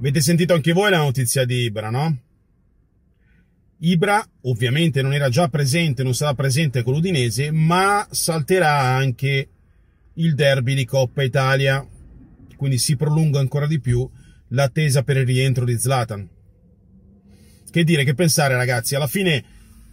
Avete sentito anche voi la notizia di Ibra, no? Ibra ovviamente non era già presente, non sarà presente con l'Udinese, ma salterà anche il derby di Coppa Italia, quindi si prolunga ancora di più l'attesa per il rientro di Zlatan. Che dire, che pensare ragazzi, alla fine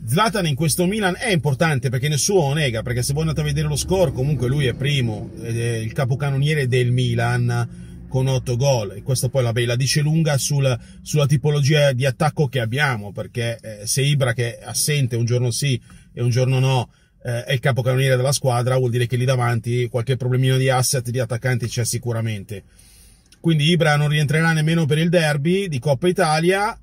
Zlatan in questo Milan è importante perché nessuno lo nega, perché se voi andate a vedere lo score comunque lui è primo, è eh, il capocannoniere del Milan, con 8 gol e questa poi la, la dice lunga sul, sulla tipologia di attacco che abbiamo perché eh, se Ibra che è assente un giorno sì e un giorno no eh, è il capocannoniere della squadra vuol dire che lì davanti qualche problemino di asset di attaccanti c'è sicuramente quindi Ibra non rientrerà nemmeno per il derby di Coppa Italia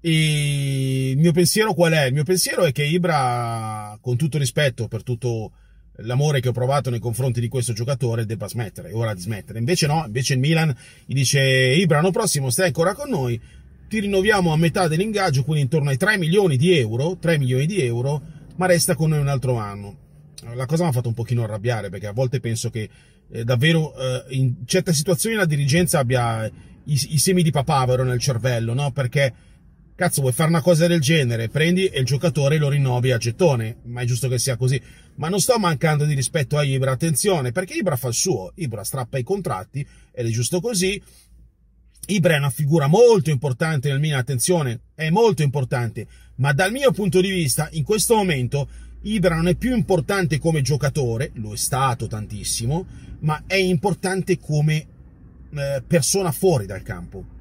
e il mio pensiero qual è? il mio pensiero è che Ibra con tutto rispetto per tutto l'amore che ho provato nei confronti di questo giocatore debba smettere, è ora di smettere. Invece no, invece il Milan gli dice Ibra l'anno prossimo stai ancora con noi, ti rinnoviamo a metà dell'ingaggio, quindi intorno ai 3 milioni di euro, 3 milioni di euro, ma resta con noi un altro anno. La cosa mi ha fatto un pochino arrabbiare perché a volte penso che eh, davvero eh, in certe situazioni la dirigenza abbia i, i semi di papavero nel cervello, no? Perché Cazzo, vuoi fare una cosa del genere? Prendi e il giocatore lo rinnovi a gettone, ma è giusto che sia così. Ma non sto mancando di rispetto a Ibra, attenzione, perché Ibra fa il suo, Ibra strappa i contratti ed è giusto così. Ibra è una figura molto importante nel Milan, attenzione, è molto importante, ma dal mio punto di vista, in questo momento, Ibra non è più importante come giocatore, lo è stato tantissimo, ma è importante come eh, persona fuori dal campo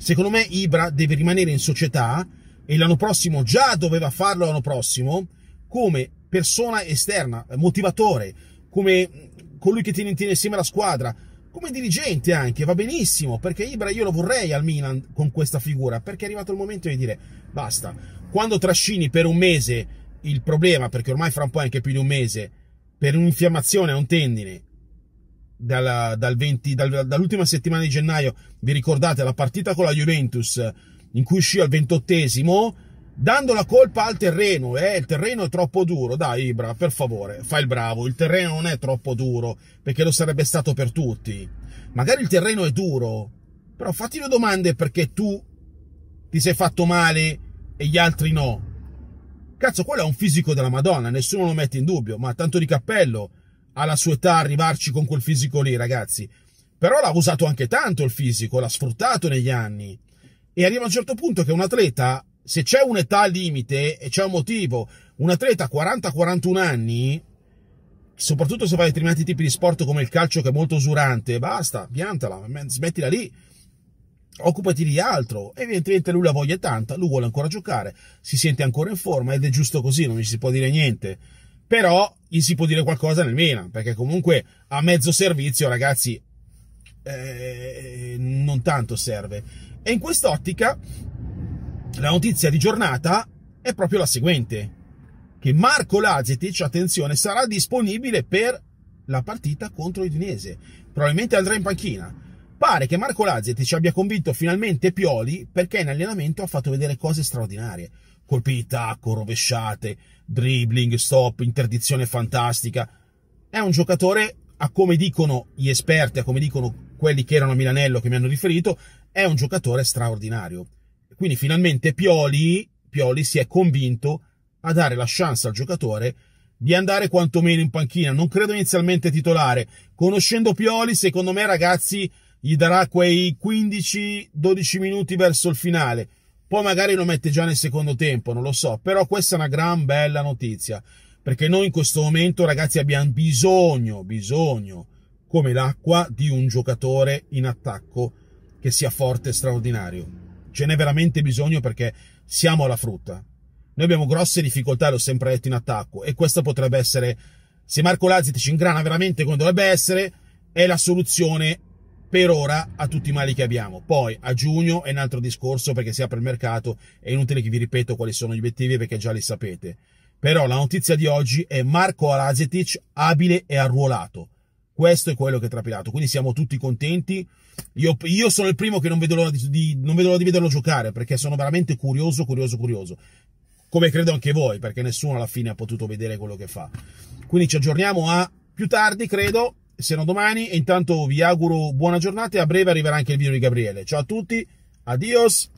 Secondo me Ibra deve rimanere in società e l'anno prossimo già doveva farlo l'anno prossimo come persona esterna, motivatore, come mm, colui che tiene, insieme la squadra, come dirigente anche, va benissimo, perché Ibra io lo vorrei al Milan con questa figura, perché è arrivato il momento di dire basta. Quando trascini per un mese il problema, perché ormai fra un po' è anche più di un mese, per un'infiammazione a un tendine, dalla, dal 20, dal, dall'ultima settimana di gennaio, vi ricordate la partita con la Juventus in cui uscì al ventottesimo, dando la colpa al terreno, eh? il terreno è troppo duro, dai Ibra, per favore, fai il bravo, il terreno non è troppo duro, perché lo sarebbe stato per tutti. Magari il terreno è duro, però fatti le domande perché tu ti sei fatto male e gli altri no. Cazzo, quello è un fisico della Madonna, nessuno lo mette in dubbio, ma tanto di cappello alla sua età arrivarci con quel fisico lì, ragazzi. Però l'ha usato anche tanto il fisico, l'ha sfruttato negli anni. E arriva a un certo punto che un atleta, se c'è un'età limite e c'è un motivo, un atleta a 40-41 anni, soprattutto se fai determinati tipi di sport come il calcio che è molto usurante, basta, piantala, smettila lì occupati di altro. Evidentemente lui la voglia tanta, lui vuole ancora giocare, si sente ancora in forma ed è giusto così, non ci si può dire niente però gli si può dire qualcosa nel Milan, perché comunque a mezzo servizio, ragazzi, eh, non tanto serve. E in quest'ottica la notizia di giornata è proprio la seguente, che Marco Lazetic, attenzione, sarà disponibile per la partita contro l'Udinese. Probabilmente andrà in panchina. Pare che Marco Lazetic abbia convinto finalmente Pioli perché in allenamento ha fatto vedere cose straordinarie colpi di tacco, rovesciate, dribbling, stop, interdizione fantastica. È un giocatore, a come dicono gli esperti, a come dicono quelli che erano a Milanello che mi hanno riferito, è un giocatore straordinario. Quindi finalmente Pioli, Pioli si è convinto a dare la chance al giocatore di andare quantomeno in panchina. Non credo inizialmente titolare. Conoscendo Pioli, secondo me, ragazzi, gli darà quei 15-12 minuti verso il finale poi magari lo mette già nel secondo tempo, non lo so, però questa è una gran bella notizia, perché noi in questo momento ragazzi abbiamo bisogno, bisogno, come l'acqua, di un giocatore in attacco che sia forte e straordinario. Ce n'è veramente bisogno perché siamo alla frutta. Noi abbiamo grosse difficoltà, l'ho sempre detto, in attacco e questa potrebbe essere, se Marco Lazzi ci ingrana veramente come dovrebbe essere, è la soluzione per ora a tutti i mali che abbiamo. Poi a giugno è un altro discorso perché si apre il mercato, è inutile che vi ripeto quali sono gli obiettivi perché già li sapete. Però la notizia di oggi è Marco Alazetic abile e arruolato. Questo è quello che è trapilato, quindi siamo tutti contenti. Io, io sono il primo che non vedo l'ora di, di, non vedo l'ora di vederlo giocare perché sono veramente curioso, curioso, curioso come credo anche voi, perché nessuno alla fine ha potuto vedere quello che fa. Quindi ci aggiorniamo a più tardi, credo, siano domani e intanto vi auguro buona giornata e a breve arriverà anche il video di Gabriele. Ciao a tutti, adios!